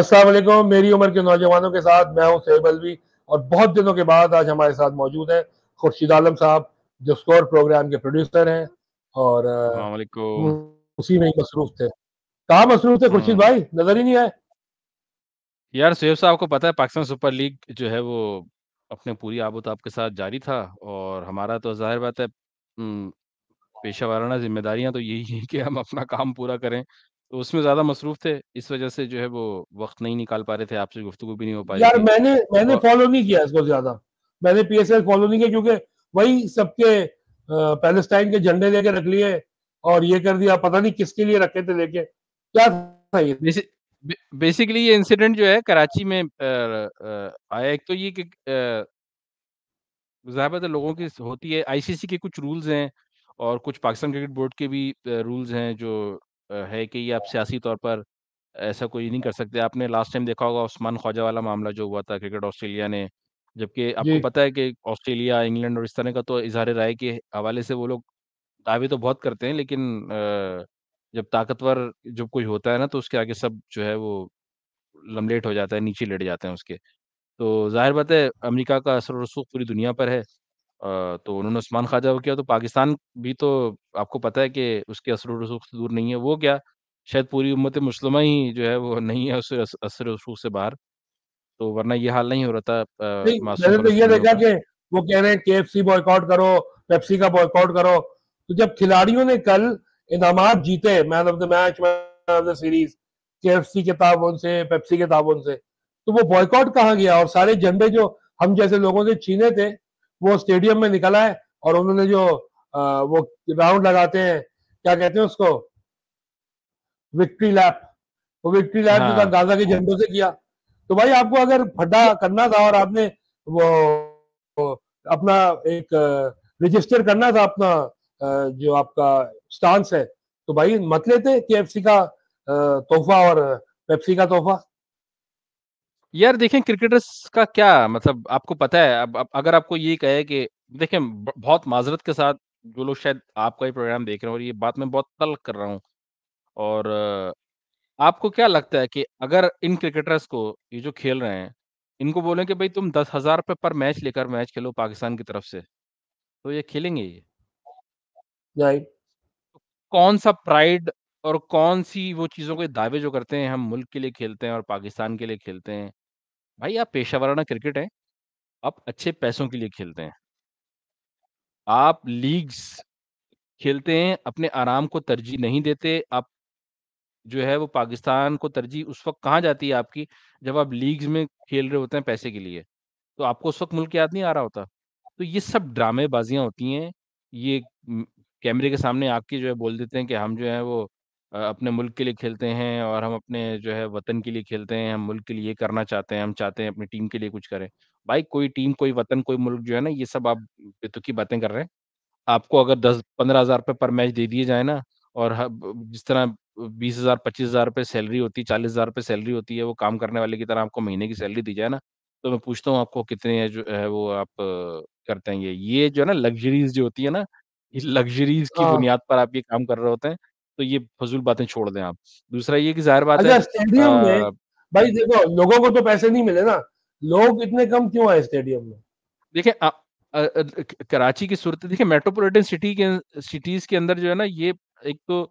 अस्सलाम वालेकुम मेरी उम्र के नौजवानों के साथ मैं हूं सैब अलवी और बहुत दिनों के बाद आज हमारे साथ मौजूद हैं खुर्शीद आलम साहब जो स्कोर प्रोग्राम के प्रोड्यूसर हैं और उसी में ही मसरूफ थे कहा मसरूफ थे खुर्शीद हम्म। भाई नजर ही नहीं आए यार सैब साहब को पता है पाकिस्तान सुपर लीग जो है वो अपने पूरी आबोताब के साथ जारी था और हमारा तो जाहिर बात है हम्म, पेशा वाराना जिम्मेदारियां तो यही है कि हम अपना काम पूरा करें तो उसमें ज़्यादा मसरूफ़ थे, इस वजह से जो है वो वक़्त नहीं निकाल पा रहे थे, आपसे गुफ्तु भी नहीं हो पाई यार मैंने मैंने फॉलो नहीं किया इसको ज़्यादा। मैंने पी फॉलो नहीं किया क्योंकि वही सबके पैलेस्टाइन के झंडे लेके रख लिए और ये कर दिया, पता नहीं किसके लिए रखे थे लेके। क्या था ये? बेसिकली ये इंसिडेंट जो है कराची में आया एक तो ये कि अ लोगों की होती है आईसीसी के कुछ रूल्स हैं और कुछ पाकिस्तान क्रिकेट बोर्ड के भी रूल्स हैं जो है कि ये आप सियासी तौर पर ऐसा कोई नहीं कर सकते। आपने लास्ट टाइम देखा होगा उस्मान ख्वाजा वाला मामला जो हुआ था क्रिकेट ऑस्ट्रेलिया ने जबकि आपको पता है कि ऑस्ट्रेलिया, इंग्लैंड और इस तरह का तो इजहार राय के हवाले से वो लोग दावे तो बहुत करते हैं लेकिन जब ताकतवर जब कोई होता है ना तो उसके आगे सब जो है वो लमलेट हो जाता है, नीचे लेट जाते हैं उसके। तो ज़ाहिर बात है अमेरिका का असर-रसूख़ पूरी दुनिया पर है। तो उन्होंने उस्मान ख्वाजा को किया तो पाकिस्तान भी तो आपको पता है कि उसके असर-रसूख से दूर नहीं है। वो क्या, शायद पूरी उम्मत मुस्लिमा ही जो है वो नहीं है उससे असर-रसूख से बाहर। तो वरना ये हाल नहीं हो रहा था तो ये देखा कि वो कह रहे हैं एफ सी बॉयकॉट करो, पेप्सी का बॉयकॉट करो। तो जब खिलाड़ियों ने कल इनाम जीते man of the match, of the series, KFC के ताबन से, पेप्सी के ताबन से, तो वो बॉयकॉट कहाँ गया और सारे झंडे जो हम जैसे लोगों से छीने थे वो स्टेडियम में निकला है और उन्होंने जो आ, वो राउंड लगाते हैं क्या कहते हैं उसको विक्ट्री लैप वो विक्ट्री लैप हाँ। गाजा के झंडों से किया तो भाई आपको अगर फड्डा करना था और आपने वो, वो अपना एक रजिस्टर करना था अपना जो आपका स्टांस है तो भाई मत लेते के का तोहफा और पेप्सी का तोहफा यार देखें क्रिकेटर्स का क्या मतलब आपको पता है अब अब अगर आपको ये कहे कि देखें बहुत माजरत के साथ जो लोग शायद आपका ही प्रोग्राम देख रहे हैं और ये बात मैं बहुत तल कर रहा हूँ और आपको क्या लगता है कि अगर इन क्रिकेटर्स को ये जो खेल रहे हैं इनको बोलें कि भाई तुम दस हजार रुपये पर मैच लेकर मैच खेलो पाकिस्तान की तरफ से तो ये खेलेंगे ये राइट तो कौन सा प्राइड और कौन सी वो चीज़ों के दावे जो करते हैं हम मुल्क के लिए खेलते हैं और पाकिस्तान के लिए खेलते हैं भाई आप पेशा वाराना क्रिकेट है, आप अच्छे पैसों के लिए खेलते हैं। आप लीग्स खेलते हैं, अपने आराम को तरजीह नहीं देते, आप जो है वो पाकिस्तान को तरजीह उस वक़्त कहाँ जाती है आपकी, जब आप लीग्स में खेल रहे होते हैं पैसे के लिए, तो आपको उस वक़्त मुल्क याद नहीं आ रहा होता। तो ये सब ड्रामेबाज़ियाँ होती हैं, ये कैमरे के सामने आके जो है बोल देते हैं कि हम जो है वो अपने मुल्क के लिए खेलते हैं और हम अपने जो है वतन के लिए खेलते हैं, हम मुल्क के लिए ये करना चाहते हैं, हम चाहते हैं अपनी टीम के लिए कुछ करें। भाई कोई टीम, कोई वतन, कोई मुल्क जो है ना ये सब आप बेतुकी बातें कर रहे हैं। आपको अगर दस पंद्रह हजार रुपये पर मैच दे दिए जाए ना और जिस तरह बीस हजार पच्चीस हजार रुपये सैलरी होती है, चालीस हजार रुपए सैलरी होती है, वो काम करने वाले की तरह आपको महीने की सैलरी दी जाए ना, तो मैं पूछता हूँ आपको कितने जो है वो आप करते हैं ये? ये जो है ना लग्ज़रीज़ जो होती है ना, लग्ज़रीज़ की हाँ। बुनियाद पर आप ये काम कर रहे होते हैं। तो ये फजूल बातें छोड़ दें आप दूसरा ये कि जाहिर बात है अच्छा, स्टेडियम में भाई हम्म। देखो लोगों को तो पैसे नहीं मिले ना लोग इतने कम क्यों आए स्टेडियम में देखिए कराची की सूरत देखिए मेट्रोपोलिटन सिटी के सिटीज के अंदर जो है ना ये एक तो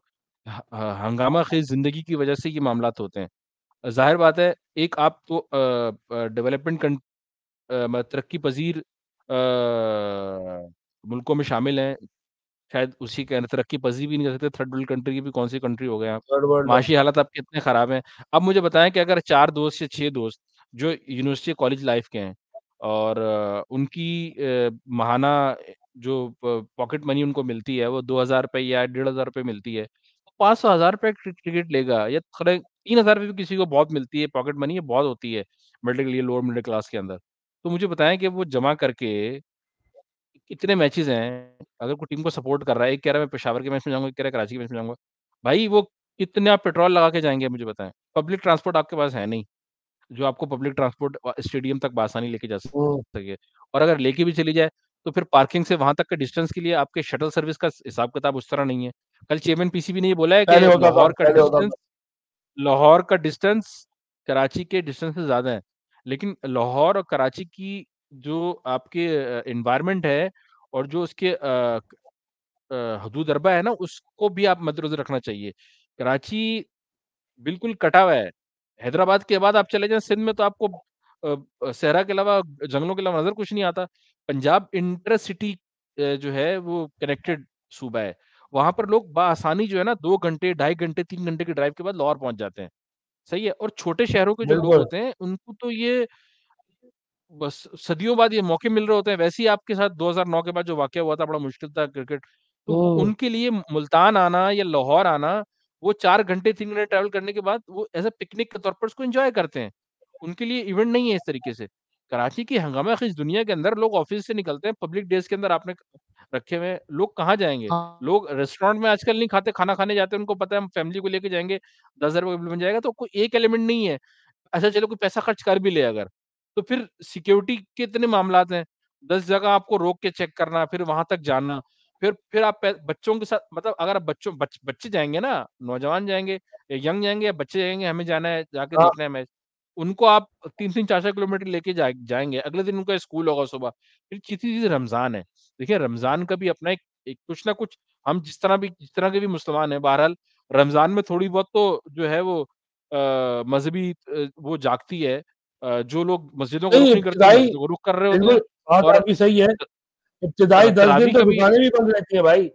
हंगामा खेज जिंदगी की वजह से ये मामला होते हैं जाहिर बात है एक आप तो डेवलपमेंट मतलब तरक्की पजीर मुल्कों में शामिल हैं शायद उसी के तरक्की पजी भी नहीं कर सकते थर्ड वर्ल्ड कंट्री की भी कौन सी कंट्री हो गए आप माशी हालत आपके इतने खराब है अब मुझे बताएं कि अगर चार दोस्त या छह दोस्त जो यूनिवर्सिटी कॉलेज लाइफ के हैं और उनकी महाना जो पॉकेट मनी उनको मिलती है वो दो हजार रुपये या डेढ़ हजार रुपये मिलती है तो पाँच सौ हजार रुपये टिकट लेगा या खड़े तीन हजार रुपये भी किसी को बहुत मिलती है पॉकेट मनी ये बहुत होती है मिडिल लोअर मिडिल क्लास के अंदर तो मुझे बताएं कि वो जमा करके इतने मैचेस हैं अगर कोई टीम को सपोर्ट कर रहा है एक कह रहा है मैं पेशावर के मैच में जाऊंगा एक कह रहा है कराची के मैच में जाऊंगा भाई वो कितने आप पेट्रोल लगा के जाएंगे मुझे बताएं पब्लिक ट्रांसपोर्ट आपके पास है नहीं जो आपको पब्लिक ट्रांसपोर्ट स्टेडियम तक बासानी लेके जा सके और अगर लेके भी चली जाए तो फिर पार्किंग से वहां तक के डिस्टेंस के लिए आपके शटल सर्विस का हिसाब किताब उस तरह नहीं है कल चेयरमैन पीसीबी ने ये बोला है कि लाहौर का डिस्टेंस लाहौर का डिस्टेंस कराची के डिस्टेंस से ज्यादा है लेकिन लाहौर और कराची की जो आपके इन्वायरमेंट है और जो उसके हदूदरबा है ना उसको भी आप मद्देनजर रखना चाहिए कराची बिल्कुल कटा हुआ है हैदराबाद के बाद आप चले जाएं सिंध में तो आपको सहरा के अलावा जंगलों के अलावा नजर कुछ नहीं आता पंजाब इंटर सिटी जो है वो कनेक्टेड सूबा है वहां पर लोग बासानी जो है ना दो घंटे ढाई घंटे तीन घंटे की ड्राइव के बाद लाहौर पहुंच जाते हैं सही है और छोटे शहरों के जो लोग होते हैं उनको तो ये बस सदियों बाद ये मौके मिल रहे होते हैं वैसे ही आपके साथ 2009 के बाद जो वाक्य हुआ था बड़ा मुश्किल था क्रिकेट तो उनके लिए मुल्तान आना या लाहौर आना वो चार घंटे तीन घंटे ट्रैवल करने के बाद वो एज़ ए पिकनिक के तौर पर उसको एंजॉय करते हैं। उनके लिए इवेंट नहीं है इस तरीके से। कराची की हंगामा हंगामाखेज़ दुनिया के अंदर लोग ऑफ़िस से निकलते हैं, पब्लिक डेज़ के अंदर आपने रखे हुए लोग कहाँ जाएंगे हाँ। लोग रेस्टोरेंट में आजकल नहीं खाते, खाना खाने जाते हैं, उनको पता है हम फैमिली को लेके जाएंगे दस हजार रुपये बन जाएगा तो कोई एक एलिमेंट नहीं है। ऐसा अच्छा, चलो कोई पैसा खर्च कर भी ले अगर। तो फिर सिक्योरिटी के इतने मामला हैं दस जगह आपको रोक के चेक करना फिर वहां तक जाना फिर फिर आप बच्चों के साथ मतलब अगर आप बच्चों बच, बच्चे जाएंगे ना नौजवान जाएंगे या यंग जाएंगे या बच्चे जाएंगे हमें जाना है जाके हाँ। देखना है मैच उनको आप तीन तीन चार चार किलोमीटर लेके जा, जाएंगे अगले दिन उनका स्कूल होगा सुबह फिर चीती चीज रमजान है देखिए रमजान का भी अपना एक, एक कुछ ना कुछ हम जिस तरह भी जिस तरह के भी मुसलमान है बहरहाल रमजान में थोड़ी बहुत तो जो है वो मजहबी वो जागती है जो लोग मस्जिदों को नहीं करते वो रुक कर रहे होते हैं और अभी सही है इब्तदाई दस दिन तो दुकानें भी बंद रहती है भाई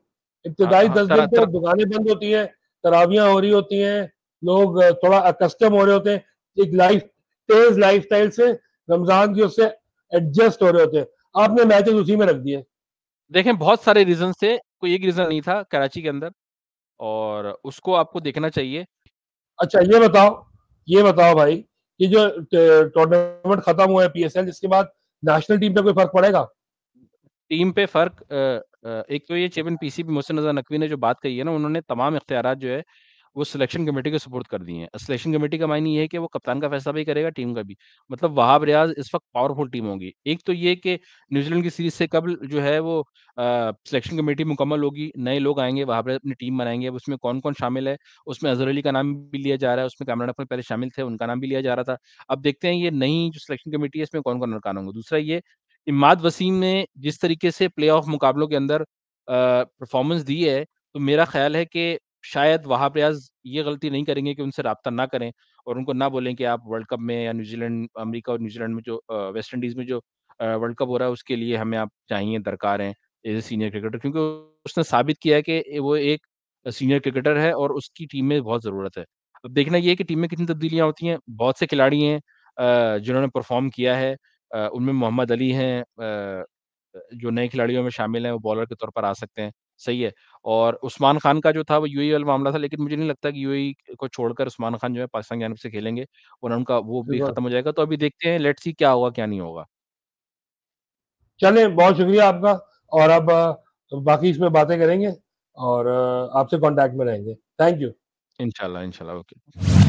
इब्तदाई दस हाँ, हाँ, दिन तो दुकानें बंद होती हैं तरावियां हो रही होती हैं लोग थोड़ा अकस्टम हो रहे होते हैं एक लाइफ तेज लाइफ स्टाइल से रमजान की उससे एडजस्ट हो रहे होते हैं आपने मैचेस उसी में रख दिए देखें बहुत सारे रीजन थे कोई एक रीजन नहीं था कराची के अंदर और उसको आपको देखना चाहिए अच्छा ये बताओ ये बताओ भाई ये जो टूर्नामेंट खत्म हुआ है पीएसएल जिसके बाद नेशनल टीम पे कोई फर्क पड़ेगा टीम पे फर्क एक तो ये चेयरमैन पीसीबी मोहसिन मुहसिन नकवी ने जो बात कही है ना उन्होंने तमाम इख्तियार जो है वो सिलेक्शन कमेटी को सपोर्ट कर दिए हैं सिलेक्शन कमेटी का मायने ये है कि वो कप्तान का फैसला भी करेगा टीम का भी मतलब वहाब रियाज इस वक्त पावरफुल टीम होगी एक तो ये कि न्यूजीलैंड की सीरीज से कबल जो है वो सिलेक्शन कमेटी मुकम्मल होगी नए लोग आएंगे वहाब रियाज अपनी टीम बनाएंगे अब उसमें कौन कौन शामिल है उसमें अजहर अली का नाम भी लिया जा रहा है उसमें कामरान अफर पहले शामिल थे उनका नाम भी लिया जा रहा था अब देखते हैं ये नई जो सिलेक्शन कमेटी है इसमें कौन कौन नरकान होंगे दूसरा ये इमाद वसीम ने जिस तरीके से प्ले ऑफ मुकाबलों के अंदर परफॉर्मेंस दी है तो मेरा ख्याल है कि शायद वहाँ प्रयास ये गलती नहीं करेंगे कि उनसे रबता ना करें और उनको ना बोलें कि आप वर्ल्ड कप में या न्यूजीलैंड अमेरिका और न्यूजीलैंड में जो वेस्ट इंडीज़ में जो वर्ल्ड कप हो रहा है उसके लिए हमें आप चाहिए दरकार हैं एज ए सीनियर क्रिकेटर क्योंकि उसने साबित किया है कि वो एक सीनियर क्रिकेटर है और उसकी टीम में बहुत ज़रूरत है अब देखना ये है कि टीम में कितनी तब्दीलियाँ होती हैं बहुत से खिलाड़ी हैं जिन्होंने परफॉर्म किया है उनमें मोहम्मद अली हैं जो नए खिलाड़ियों में शामिल हैं वो बॉलर के तौर पर आ सकते हैं सही है और उस्मान खान का जो था वो यूएई वाला मामला था लेकिन मुझे नहीं लगता कि यू को छोड़कर उस्मान खान जो है पाकिस्तान जानब से खेलेंगे और उनका वो भी खत्म हो जाएगा तो अभी देखते हैं लेट सी क्या होगा क्या नहीं होगा चले बहुत शुक्रिया आपका और अब बाकी इसमें बातें करेंगे और आपसे कॉन्टेक्ट में रहेंगे थैंक यू इनशाला इनशाला ओके